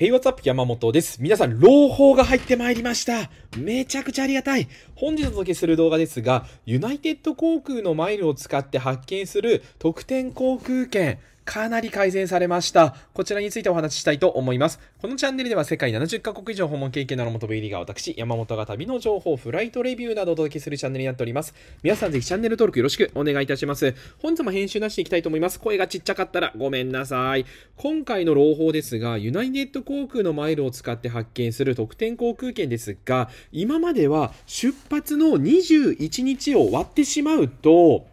ヘイワツアップ山本です。皆さん、朗報が入ってまいりました。めちゃくちゃありがたい。本日お届けする動画ですが、ユナイテッド航空のマイルを使って発見する特典航空券。かなり改善されました。こちらについてお話ししたいと思います。このチャンネルでは世界70カ国以上訪問経験の元部入りが私、山本が旅の情報、フライトレビューなどお届けするチャンネルになっております。皆さんぜひチャンネル登録よろしくお願いいたします。本日も編集なしでいきたいと思います。声がちっちゃかったらごめんなさい。今回の朗報ですが、ユナイテッド航空のマイルを使って発見する特典航空券ですが、今までは出発の21日を割ってしまうと、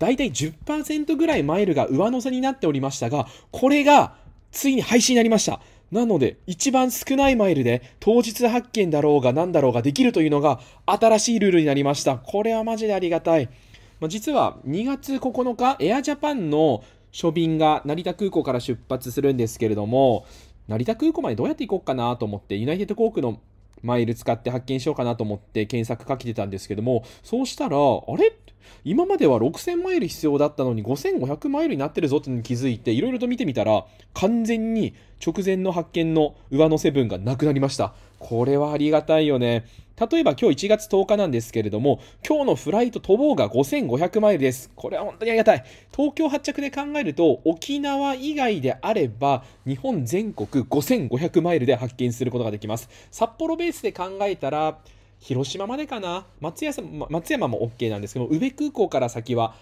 大体10%ぐらいマイルが上乗せになっておりましたが、これがついに廃止になりました。なので、一番少ないマイルで、当日発見だろうが何だろうができるというのが、新しいルールになりました。これはマジでありがたい。まあ、実は、2月9日、エアジャパンの初便が成田空港から出発するんですけれども、成田空港までどうやって行こうかなと思って、ユナイテッド航空のマイル使って発見しようかなと思って検索かけてたんですけども、そうしたら、あれ今までは6000マイル必要だったのに5500マイルになってるぞってに気づいて、いろいろと見てみたら、完全に直前の発見の上乗せ分がなくなりました。これはありがたいよね。例えば今日1月10日なんですけれども、今日のフライト飛ぼうが5500マイルです。これは本当にありがたい。東京発着で考えると、沖縄以外であれば、日本全国5500マイルで発見することができます。札幌ベースで考えたら、広島までかな松山松山も OK なんですけど宇部空港から先は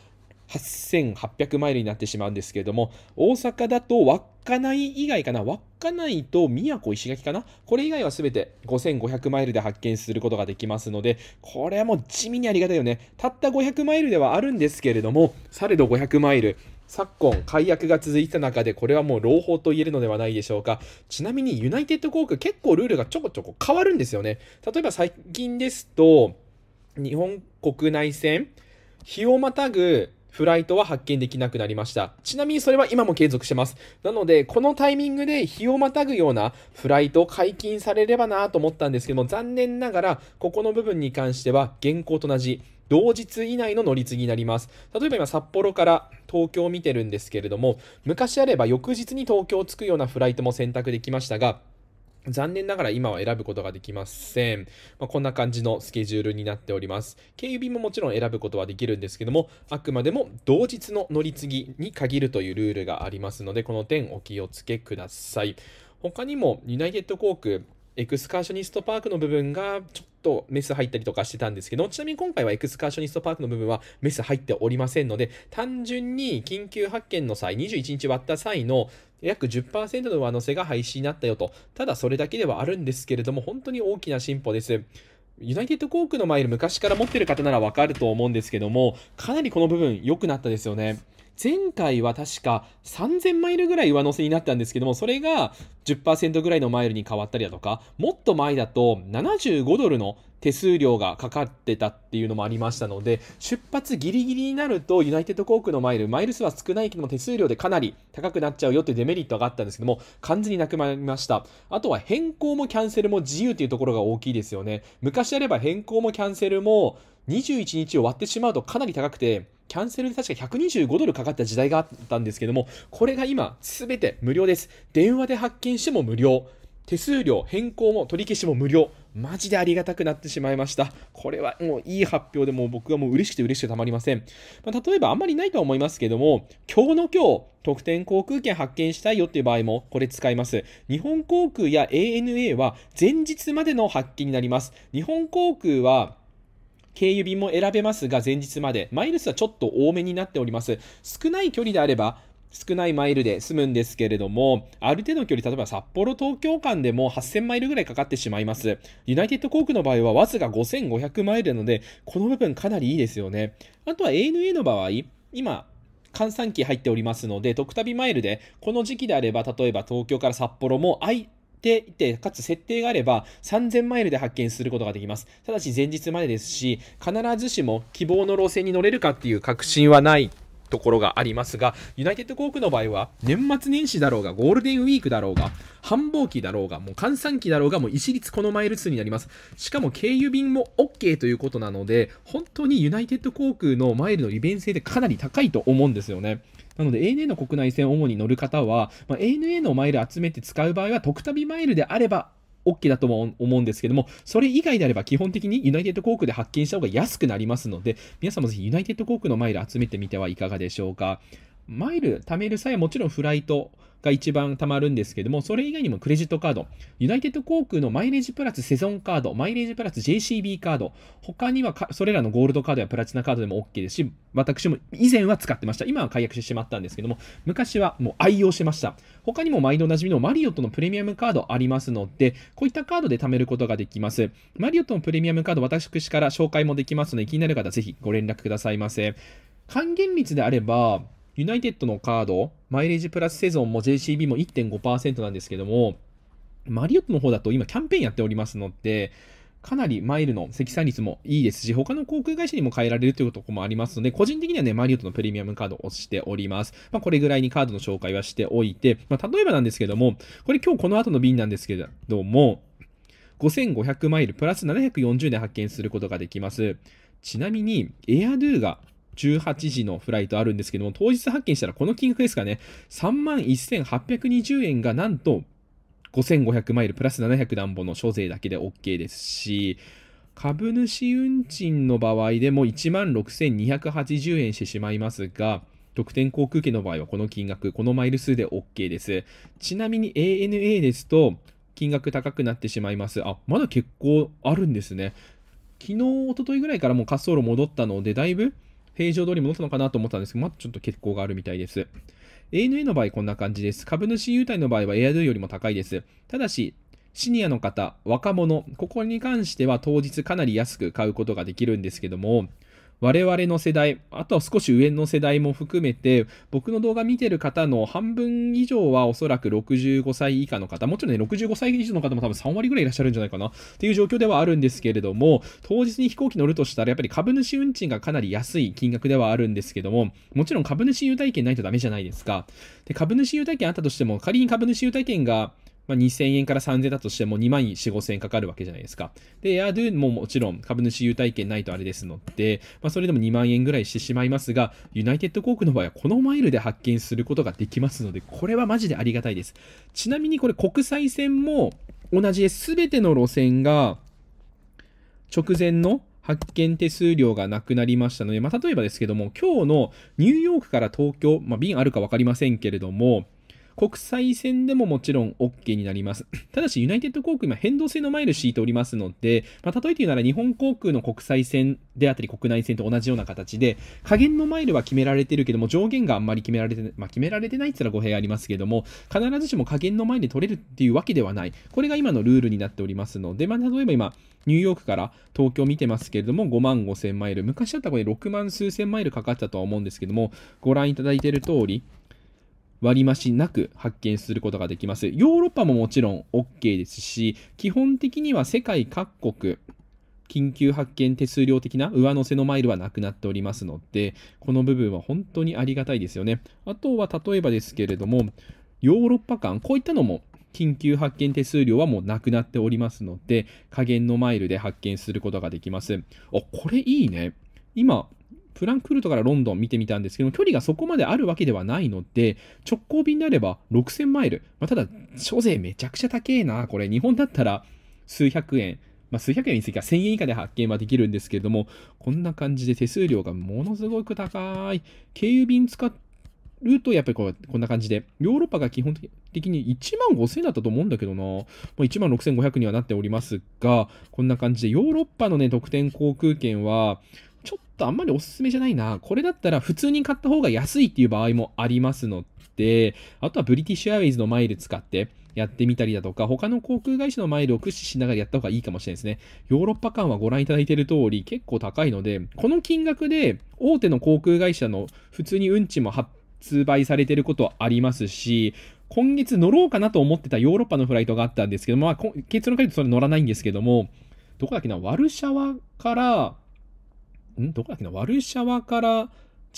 8800マイルになってしまうんですけれども、大阪だと稚内以外かな、稚内と宮古、石垣かな、これ以外はすべて5500マイルで発見することができますので、これはもう地味にありがたいよね。たった500マイルではあるんですけれども、されど500マイル。昨今、解約が続いた中で、これはもう朗報と言えるのではないでしょうか。ちなみに、ユナイテッド航空、結構ルールがちょこちょこ変わるんですよね。例えば最近ですと、日本国内線、日をまたぐフライトは発見できなくなりました。ちなみにそれは今も継続してます。なので、このタイミングで日をまたぐようなフライトを解禁されればなと思ったんですけども、残念ながら、ここの部分に関しては現行と同じ、同日以内の乗り継ぎになります。例えば今、札幌から東京を見てるんですけれども、昔あれば翌日に東京を着くようなフライトも選択できましたが、残念ながら今は選ぶことができません。まあ、こんな感じのスケジュールになっております。経由便ももちろん選ぶことはできるんですけども、あくまでも同日の乗り継ぎに限るというルールがありますので、この点お気をつけください。他にも、ユナイテッド航空、エクスカーショニストパークの部分がちょっとメス入ったりとかしてたんですけど、ちなみに今回はエクスカーショニストパークの部分はメス入っておりませんので、単純に緊急発見の際、21日割った際の約10%の上乗せが廃止になったよと。ただそれだけではあるんですけれども、本当に大きな進歩です。ユナイテッド航空のマイル昔から持ってる方ならわかると思うんですけども、かなりこの部分良くなったですよね。前回は確か3000マイルぐらい上乗せになったんですけども、それが10%ぐらいのマイルに変わったりだとか、もっと前だと75ドルの手数料がかかってたっていうのもありましたので、出発ギリギリになるとユナイテッド航空のマイル、マイル数は少ないけども手数料でかなり高くなっちゃうよってデメリットがあったんですけども、完全になくなりました。あとは変更もキャンセルも自由っていうところが大きいですよね。昔あれば変更もキャンセルも21日を割ってしまうとかなり高くて、キャンセルで確か125ドルかかった時代があったんですけども、これが今、すべて無料です。電話で発見しても無料。手数料、変更も取り消しも無料。マジでありがたくなってしまいました。これはもういい発表でもう僕はもう嬉しくて嬉しくてたまりません。まあ、例えばあんまりないとは思いますけども、今日の今日、特典航空券発券したいよっていう場合もこれ使います。日本航空や ANA は前日までの発券になります。日本航空は経由便も選べますが、前日まで。マイル数はちょっと多めになっております。少ない距離であれば、少ないマイルで済むんですけれども、ある程度の距離、例えば札幌、東京間でも8000マイルぐらいかかってしまいます。ユナイテッド航空の場合はわずか5500マイルなので、この部分かなりいいですよね。あとは ANA の場合、今、換算機入っておりますので、特旅マイルで、この時期であれば、例えば東京から札幌も、ていて、かつ設定があれば3000マイルで発見することができます。ただし前日までですし、必ずしも希望の路線に乗れるかっていう確信はないところがありますが、ユナイテッド航空の場合は、年末年始だろうが、ゴールデンウィークだろうが、繁忙期だろうが、もう換算期だろうが、もう一律このマイル数になります。しかも経由便も OK ということなので、本当にユナイテッド航空のマイルの利便性でかなり高いと思うんですよね。なので ANA の国内線を主に乗る方は、まあ、ANA のマイル集めて使う場合は、特旅マイルであれば OK だとも思うんですけども、それ以外であれば基本的にユナイテッド航空で発見した方が安くなりますので、皆さんもぜひユナイテッド航空のマイル集めてみてはいかがでしょうか。マイル貯める際はもちろんフライト、が一番貯まるんですけども、それ以外にもクレジットカード、ユナイテッド航空のマイレージプラスセゾンカード、マイレージプラス JCB カード、他にはそれらのゴールドカードやプラチナカードでも OK ですし、私も以前は使ってました。今は解約してしまったんですけども、昔はもう愛用してました。他にも毎度おなじみのマリオットのプレミアムカードありますので、こういったカードで貯めることができます。マリオットのプレミアムカード、私から紹介もできますので、気になる方ぜひご連絡くださいませ。還元率であれば、ユナイテッドのカード、マイレージプラスセゾンも JCB も1.5%なんですけども、マリオットの方だと今キャンペーンやっておりますので、かなりマイルの積算率もいいですし、他の航空会社にも変えられるというところもありますので、個人的にはね、マリオットのプレミアムカードを押しております。まあ、これぐらいにカードの紹介はしておいて、まあ、例えばなんですけども、これ今日この後の便なんですけども、5500マイルプラス740で発見することができます。ちなみに、エアドゥが18時のフライトあるんですけども、当日発見したらこの金額ですかね、31,820円がなんと5500マイルプラス700暖房の所税だけで OK ですし、株主運賃の場合でも16,280円してしまいますが、特典航空券の場合はこの金額、このマイル数で OK です。ちなみに ANA ですと、金額高くなってしまいます。あ、まだ結構あるんですね。昨日、おとといぐらいからもう滑走路戻ったので、だいぶ平常通り戻ったのかなと思ったんですけど、まだちょっと欠航があるみたいです。ANA の場合こんな感じです。株主優待の場合は AIDO よりも高いです。ただし、シニアの方、若者、ここに関しては当日かなり安く買うことができるんですけども、我々の世代、あとは少し上の世代も含めて、僕の動画見てる方の半分以上はおそらく65歳以下の方、もちろんね、65歳以上の方も多分3割ぐらいいらっしゃるんじゃないかなっていう状況ではあるんですけれども、当日に飛行機乗るとしたら、やっぱり株主運賃がかなり安い金額ではあるんですけども、もちろん株主優待券ないとダメじゃないですか。で、株主優待券あったとしても、仮に株主優待券がまあ、2000円から3000円だとしても2万4、5000円かかるわけじゃないですか。で、エアドゥももちろん株主優待券ないとあれですので、まあ、それでも2万円ぐらいしてしまいますが、ユナイテッド航空の場合はこのマイルで発券することができますので、これはマジでありがたいです。ちなみにこれ国際線も同じです。べての路線が直前の発券手数料がなくなりましたので、まあ、例えばですけども、今日のニューヨークから東京、まあ、便あるか分かりませんけれども、国際線でももちろん OK になります。ただし、ユナイテッド航空、今、変動性のマイル敷いておりますので、まあ、例えて言うなら、日本航空の国際線であったり、国内線と同じような形で、加減のマイルは決められてるけども、上限があんまり決められて、まあ、決められてないって言ったら語弊ありますけども、必ずしも加減のマイル取れるっていうわけではない。これが今のルールになっておりますので、まあ、例えば今、ニューヨークから東京見てますけれども、5万5千マイル、昔だったらこれ6万数千マイルかかったとは思うんですけども、ご覧いただいている通り、割増なく発見することができます。ヨーロッパももちろん OK ですし、基本的には世界各国、緊急発見手数料的な上乗せのマイルはなくなっておりますので、この部分は本当にありがたいですよね。あとは例えばですけれども、ヨーロッパ間、こういったのも緊急発見手数料はもうなくなっておりますので、加減のマイルで発見することができます。あ、これいいね。今、フランクフルトからロンドン見てみたんですけど距離がそこまであるわけではないので、直行便であれば6000マイル。まあ、ただ、所税めちゃくちゃ高えな。これ、日本だったら数百円。まあ、数百円については1000円以下で発見はできるんですけれども、こんな感じで手数料がものすごく高い。経由便使うと、やっぱりこうこんな感じで、ヨーロッパが基本的に1万5000だったと思うんだけどな、まあ、1万6500にはなっておりますが、こんな感じで、ヨーロッパのね、特典航空券は、ちょっとあんまりおすすめじゃないな。これだったら普通に買った方が安いっていう場合もありますので、あとはブリティッシュアウェイズのマイル使ってやってみたりだとか、他の航空会社のマイルを駆使しながらやった方がいいかもしれないですね。ヨーロッパ間はご覧いただいている通り結構高いので、この金額で大手の航空会社の普通に運賃も発売されていることはありますし、今月乗ろうかなと思ってたヨーロッパのフライトがあったんですけど、まあ、結論から言うとそれ乗らないんですけども、どこだっけな、ワルシャワからんどこだっけなワルシャワから、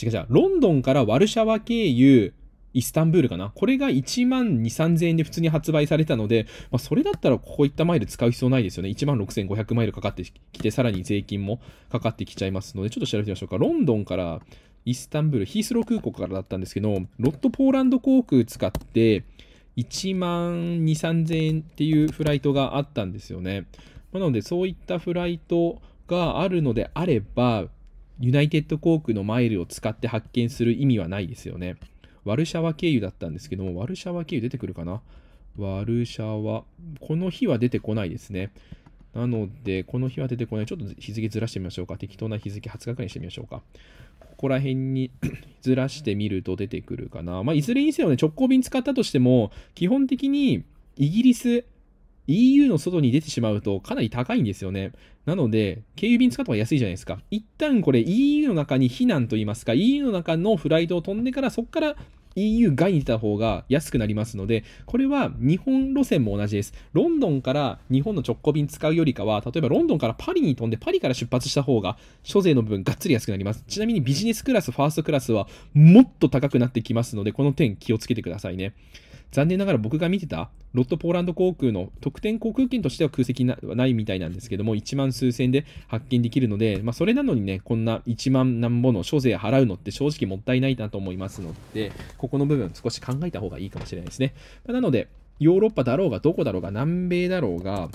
違う違う、ロンドンからワルシャワ経由、イスタンブールかなこれが1万2、3000円で普通に発売されたので、まあ、それだったらこういったマイル使う必要ないですよね。1万6500マイルかかってきて、さらに税金もかかってきちゃいますので、ちょっと調べてみましょうか。ロンドンからイスタンブール、ヒースロー空港からだったんですけど、ロットポーランド航空使って、1万2、3000円っていうフライトがあったんですよね。まなので、そういったフライトがあるのであれば、ユナイテッド航空のマイルを使って発見する意味はないですよね。ワルシャワ経由だったんですけども、ワルシャワ経由出てくるかなワルシャワ。この日は出てこないですね。なので、この日は出てこない。ちょっと日付ずらしてみましょうか。適当な日付20日くらいにしてみましょうか。ここら辺に ずらしてみると出てくるかな。まあ、いずれにせよね、直行便使ったとしても、基本的にイギリス、EU の外に出てしまうとかなり高いんですよね。なので、経由便使った方が安いじゃないですか。一旦これ EU の中に避難といいますか、EU の中のフライトを飛んでから、そこから EU 外に出た方が安くなりますので、これは日本路線も同じです。ロンドンから日本の直行便使うよりかは、例えばロンドンからパリに飛んで、パリから出発した方が、所税の部分がっつり安くなります。ちなみにビジネスクラス、ファーストクラスはもっと高くなってきますので、この点気をつけてくださいね。残念ながら僕が見てたロットポーランド航空の特典航空券としては空席なないみたいなんですけども、1万数千で発券できるので、まあ、それなのにね、こんな1万なんぼの諸税払うのって正直もったいないなと思いますので、ここの部分少し考えた方がいいかもしれないですね。なので、ヨーロッパだろうが、どこだろうが、南米だろうが、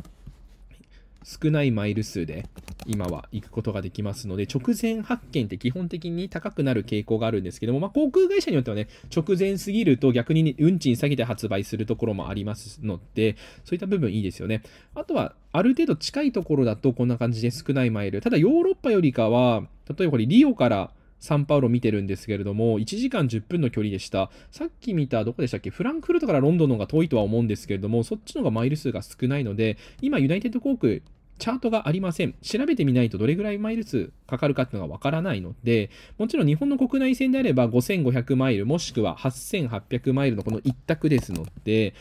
少ないマイル数で今は行くことができますので、直前発券って基本的に高くなる傾向があるんですけども、まあ、航空会社によってはね、直前すぎると逆に運賃下げて発売するところもありますので、そういった部分いいですよね。あとは、ある程度近いところだとこんな感じで少ないマイル。ただ、ヨーロッパよりかは、例えばこれリオからサンパウロ見てるんですけれども、1時間10分の距離でした。さっき見た、どこでしたっけフランクフルトからロンドンの方が遠いとは思うんですけれども、そっちの方がマイル数が少ないので、今、ユナイテッド航空チャートがありません。調べてみないとどれぐらいマイル数かかるかっていうのがわからないので、もちろん日本の国内線であれば5500マイルもしくは8800マイルのこの一択ですので、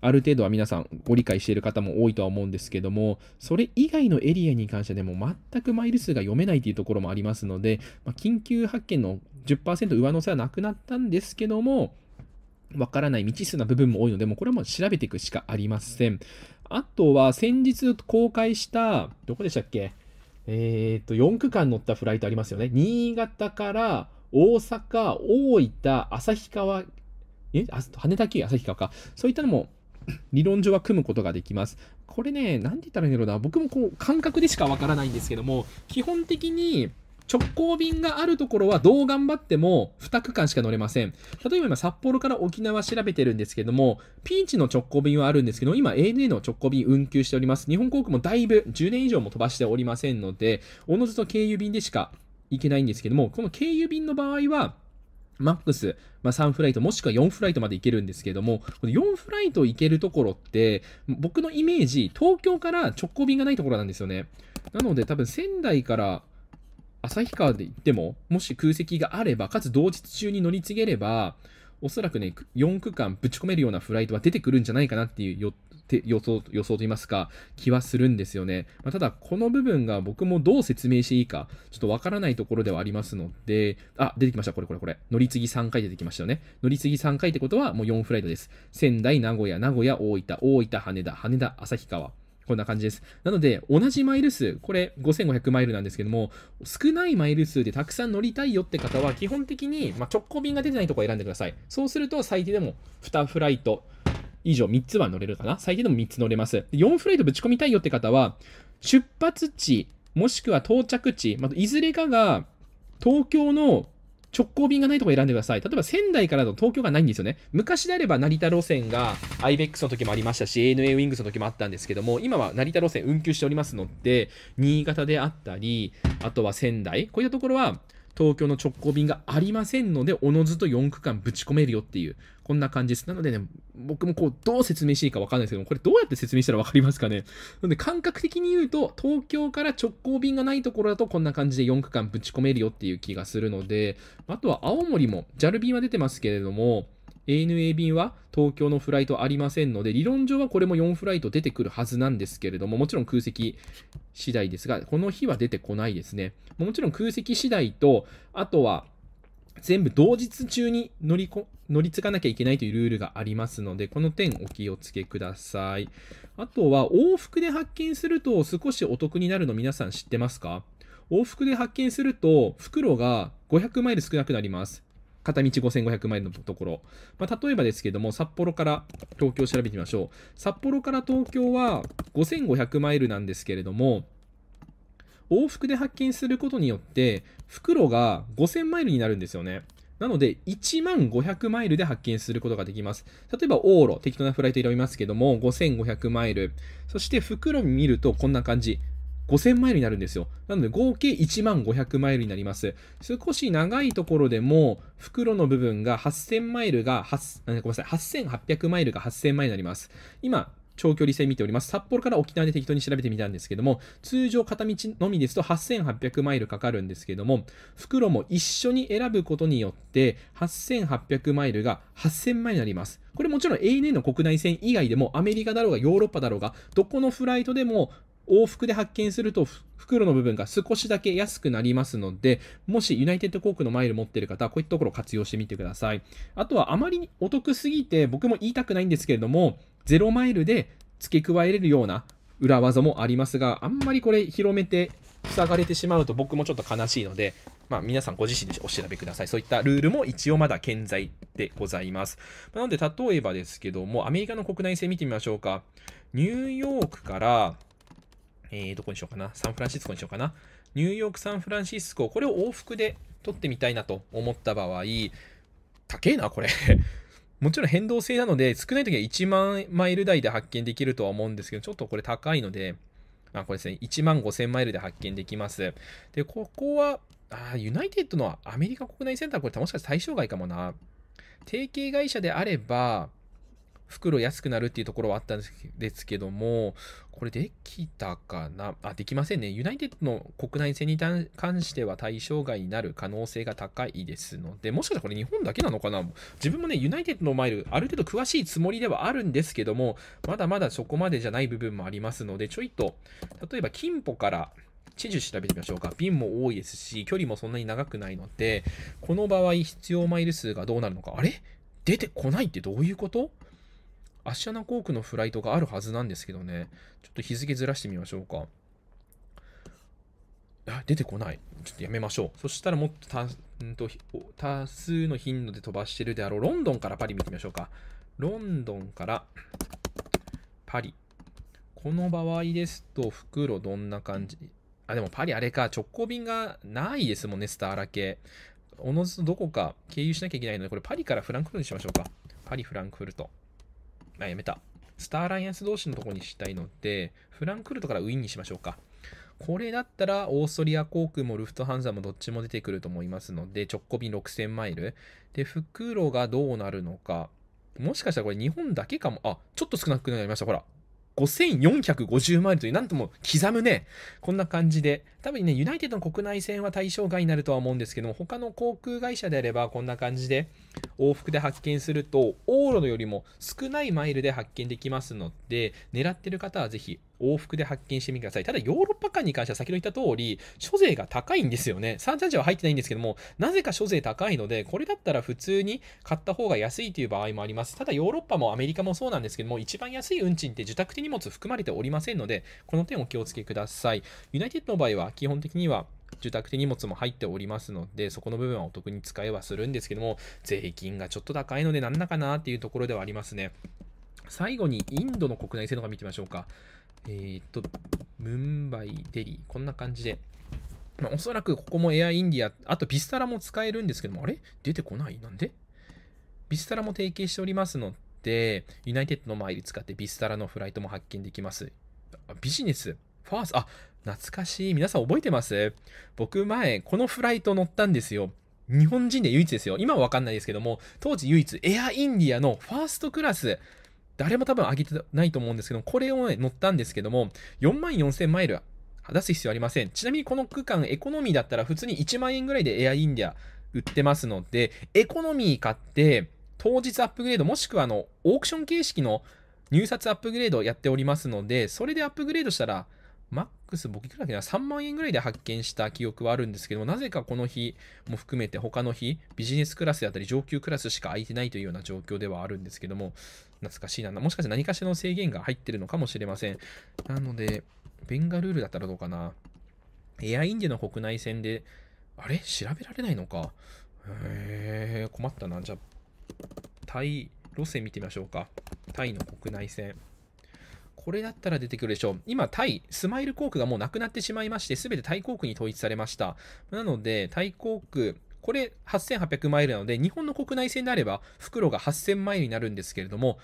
ある程度は皆さんご理解している方も多いとは思うんですけども、それ以外のエリアに関してでも全くマイル数が読めないというところもありますので、まあ、緊急発見の10%上乗せはなくなったんですけども、わからない未知数な部分も多いので、もうこれはもう調べていくしかありません。あとは先日公開した、どこでしたっけえっ、と、4区間乗ったフライトありますよね。新潟から大阪、大分、旭川、え羽田急旭川か。そういったのも 理論上は組むことができます。これね、なんて言ったらいいんだろうな。僕もこう、感覚でしかわからないんですけども、基本的に、直行便があるところはどう頑張っても2区間しか乗れません。例えば今札幌から沖縄調べてるんですけども、ピンチの直行便はあるんですけど、今 ANA の直行便運休しております。日本航空もだいぶ10年以上も飛ばしておりませんので、おのずと経由便でしか行けないんですけども、この経由便の場合は、マックス、まあ、3フライトもしくは4フライトまで行けるんですけども、この4フライト行けるところって、僕のイメージ、東京から直行便がないところなんですよね。なので多分仙台から旭川で行っても、もし空席があれば、かつ同日中に乗り継げれば、おそらくね、4区間ぶち込めるようなフライトは出てくるんじゃないかなっていう予想、予想といいますか、気はするんですよね。まあ、ただ、この部分が僕もどう説明していいか、ちょっとわからないところではありますので、あ、出てきました。これこれこれ。乗り継ぎ3回出てきましたよね。乗り継ぎ3回ってことはもう4フライトです。仙台、名古屋、名古屋、大分、大分、羽田、羽田、旭川。こんな感じです。なので、同じマイル数、これ5500マイルなんですけども、少ないマイル数でたくさん乗りたいよって方は、基本的に、ま直行便が出てないところを選んでください。そうすると、最低でも2フライト以上3つは乗れるかな。最低でも3つ乗れます。4フライトぶち込みたいよって方は、出発地、もしくは到着地、まあ、いずれかが東京の直行便がないとこ選んでください。例えば仙台からの東京がないんですよね。昔であれば成田路線が IBEX の時もありましたし、ANA ウィングスの時もあったんですけども、今は成田路線運休しておりますので、新潟であったり、あとは仙台、こういったところは東京の直行便がありませんので、おのずと4区間ぶち込めるよっていう、こんな感じです。なのでね、僕もこう、どう説明していいかわかんないですけども、これどうやって説明したらわかりますかね。なんで、感覚的に言うと、東京から直行便がないところだと、こんな感じで4区間ぶち込めるよっていう気がするので、あとは青森も、JAL 便は出てますけれども、ANA 便は東京のフライトありませんので、理論上はこれも4フライト出てくるはずなんですけれども、もちろん空席次第ですが、この日は出てこないですね。もちろん空席次第と、あとは、全部同日中に乗りこ乗り継かなきゃいけないというルールがありますので、この点お気をつけください。あとは、往復で発見すると少しお得になるの皆さん知ってますか往復で発見すると、袋が500マイル少なくなります。片道5500マイルのところ。まあ、例えばですけども、札幌から東京を調べてみましょう。札幌から東京は5500マイルなんですけれども、往復で発見することによって袋が5000マイルになるんですよね。なので、1万500マイルで発見することができます。例えば、オーロ、適当なフライト選びますけども、5500マイル。そして、袋見るとこんな感じ。5000マイルになるんですよ。なので合計1万500マイルになります。少し長いところでも、袋の部分が8000マイルが、8、ごめんなさい、8800マイルが8000マイルになります。今、長距離線見ております。札幌から沖縄で適当に調べてみたんですけども、通常片道のみですと8800マイルかかるんですけども、袋も一緒に選ぶことによって、8800マイルが8000マイルになります。これもちろん ANA の国内線以外でも、アメリカだろうがヨーロッパだろうが、どこのフライトでも往復で発見すると袋の部分が少しだけ安くなりますので、もしユナイテッド航空のマイル持ってる方はこういったところを活用してみてください。あとはあまりお得すぎて僕も言いたくないんですけれども、0マイルで付け加えれるような裏技もありますが、あんまりこれ広めて塞がれてしまうと僕もちょっと悲しいので、まあ、皆さんご自身でお調べください。そういったルールも一応まだ健在でございます。なので、例えばですけども、アメリカの国内線見てみましょうか。ニューヨークから、えー、どこにしようかな。サンフランシスコにしようかな。ニューヨーク、サンフランシスコ、これを往復で取ってみたいなと思った場合、高えな、これもちろん変動性なので、少ない時は1万マイル台で発見できるとは思うんですけど、ちょっとこれ高いので、あ、これですね、1万5000マイルで発見できます。で、ここは、あユナイテッドのアメリカ国内センター、これもしかして対象外かもな。提携会社であれば、袋安くなるっていうところはあったんですけども、これできたかなあ、できませんね。ユナイテッドの国内線に関しては対象外になる可能性が高いですので、もしかしたらこれ日本だけなのかな自分もね、ユナイテッドのマイル、ある程度詳しいつもりではあるんですけども、まだまだそこまでじゃない部分もありますので、ちょいと、例えば金庫から、知事調べてみましょうか。ピンも多いですし、距離もそんなに長くないので、この場合必要マイル数がどうなるのか。あれ出てこないってどういうことアッシャナ航空のフライトがあるはずなんですけどね、ちょっと日付ずらしてみましょうか。あ、出てこない。ちょっとやめましょう。そしたらもっと多んと多数の頻度で飛ばしてるであろう。ロンドンからパリ見てみましょうか。ロンドンからパリ。この場合ですと、袋どんな感じあ、でもパリあれか、直行便がないですもんね、スターラ系。おのずとどこか経由しなきゃいけないので、これパリからフランクフルトにしましょうか。パリ、フランクフルト。あ、やめた。スターアライアンス同士のとこにしたいので、フランクフルトからウィーンにしましょうか。これだったら、オーストリア航空もルフトハンザもどっちも出てくると思いますので、直行便6000マイル。で、復路がどうなるのか。もしかしたらこれ日本だけかも。あ、ちょっと少なくなりました。ほら。5450マイルという、なんとも刻むね。こんな感じで。多分ね、ユナイテッドの国内線は対象外になるとは思うんですけども、他の航空会社であればこんな感じで、往復で発見すると往路のよりも少ないマイルで発見できますので狙ってる方はぜひ往復で発見してみてくださいただヨーロッパ間に関しては先ほど言った通り諸税が高いんですよね三茶茶は入ってないんですけどもなぜか諸税高いのでこれだったら普通に買った方が安いという場合もありますただヨーロッパもアメリカもそうなんですけども一番安い運賃って受託手荷物含まれておりませんのでこの点お気をつけくださいユナイテッドの場合は基本的には住宅手荷物も入っておりますので、そこの部分はお得に使えはするんですけども、税金がちょっと高いのでなんだかなっていうところではありますね。最後にインドの国内線の方、見てみましょうか。えー、っと、ムンバイ、デリー、こんな感じで。まあ、おそらくここもエアインディア、あとビスタラも使えるんですけども、あれ出てこないなんでビスタラも提携しておりますので、ユナイテッドの前に使ってビスタラのフライトも発見できます。ビジネスファースト、あ、懐かしい。皆さん覚えてます僕前、このフライト乗ったんですよ。日本人で唯一ですよ。今はわかんないですけども、当時唯一、エアインディアのファーストクラス、誰も多分上げてないと思うんですけど、これを、ね、乗ったんですけども、4万4000マイル出す必要ありません。ちなみにこの区間、エコノミーだったら普通に1万円ぐらいでエアインディア売ってますので、エコノミー買って、当日アップグレード、もしくはあの、オークション形式の入札アップグレードやっておりますので、それでアップグレードしたら、マックス僕いくらだっけな、3万円ぐらいで発見した記憶はあるんですけども、なぜかこの日も含めて他の日、ビジネスクラスであったり上級クラスしか空いてないというような状況ではあるんですけども、懐かしいな。もしかして何かしらの制限が入ってるのかもしれません。なので、ベンガルールだったらどうかな。エアインディの国内線で、あれ調べられないのか。へえ、困ったな。じゃあ、タイ路線見てみましょうか。タイの国内線。これだったら出てくるでしょう。今、タイ、スマイル航空がもうなくなってしまいまして、すべてタイ航空に統一されました。なので、タイ航空、これ8800マイルなので、日本の国内線であれば、袋が8000マイルになるんですけれども、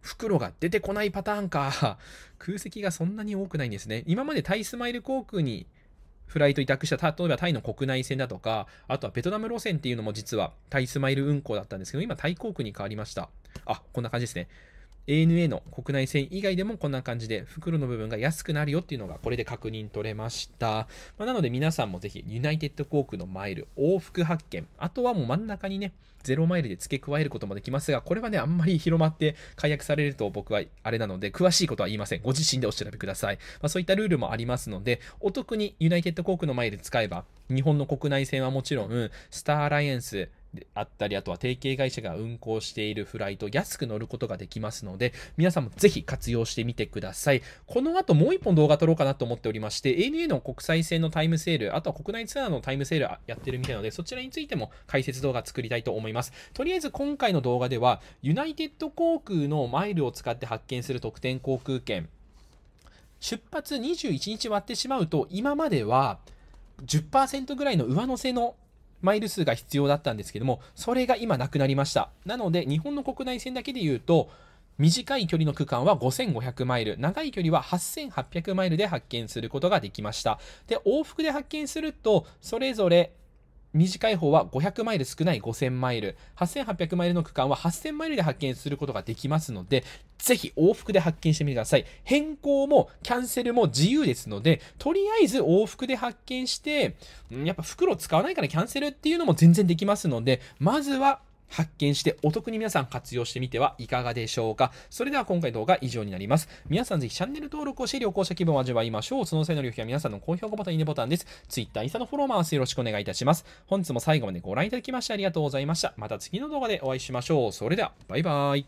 袋が出てこないパターンか。空席がそんなに多くないんですね。今までタイスマイル航空にフライト委託した、例えばタイの国内線だとか、あとはベトナム路線っていうのも実はタイスマイル運行だったんですけど、今タイ航空に変わりました。あ、こんな感じですね。ANA の国内線以外でもこんな感じで袋の部分が安くなるよっていうのがこれで確認取れました。まあ、なので皆さんもぜひユナイテッド航空のマイル往復発見。あとはもう真ん中にね、0マイルで付け加えることもできますが、これはね、あんまり広まって解約されると僕はあれなので、詳しいことは言いません。ご自身でお調べください。まあ、そういったルールもありますので、お得にユナイテッド航空のマイル使えば、日本の国内線はもちろん、スターアライエンス、あったり、あとは提携会社が運行しているフライト、安く乗ることができますので、皆さんもぜひ活用してみてください。この後もう一本動画撮ろうかなと思っておりまして、ANA の国際線のタイムセール、あとは国内ツアーのタイムセールやってるみたいなので、そちらについても解説動画作りたいと思います。とりあえず今回の動画では、ユナイテッド航空のマイルを使って発見する特典航空券、出発21日割ってしまうと、今までは10%ぐらいの上乗せのマイル数が必要だったんですけども、それが今なくなりました。なので、日本の国内線だけで言うと、短い距離の区間は5500マイル、長い距離は8800マイルで発見することができました。で、往復で発見すると、それぞれ短い方は500マイル少ない5000マイル、8800マイルの区間は8000マイルで発見することができますので、ぜひ往復で発見してみてください。変更もキャンセルも自由ですので、とりあえず往復で発見して、やっぱ袋使わないからキャンセルっていうのも全然できますので、まずは発見してお得に皆さん活用してみてはいかがでしょうか。それでは今回動画以上になります。皆さんぜひチャンネル登録をして旅行者気分を味わいましょう。その際の旅費は皆さんの高評価ボタン、いいねボタンです。Twitter、インスタのフォローマンスよろしくお願いいたします。本日も最後までご覧いただきましてありがとうございました。また次の動画でお会いしましょう。それでは、バイバイ。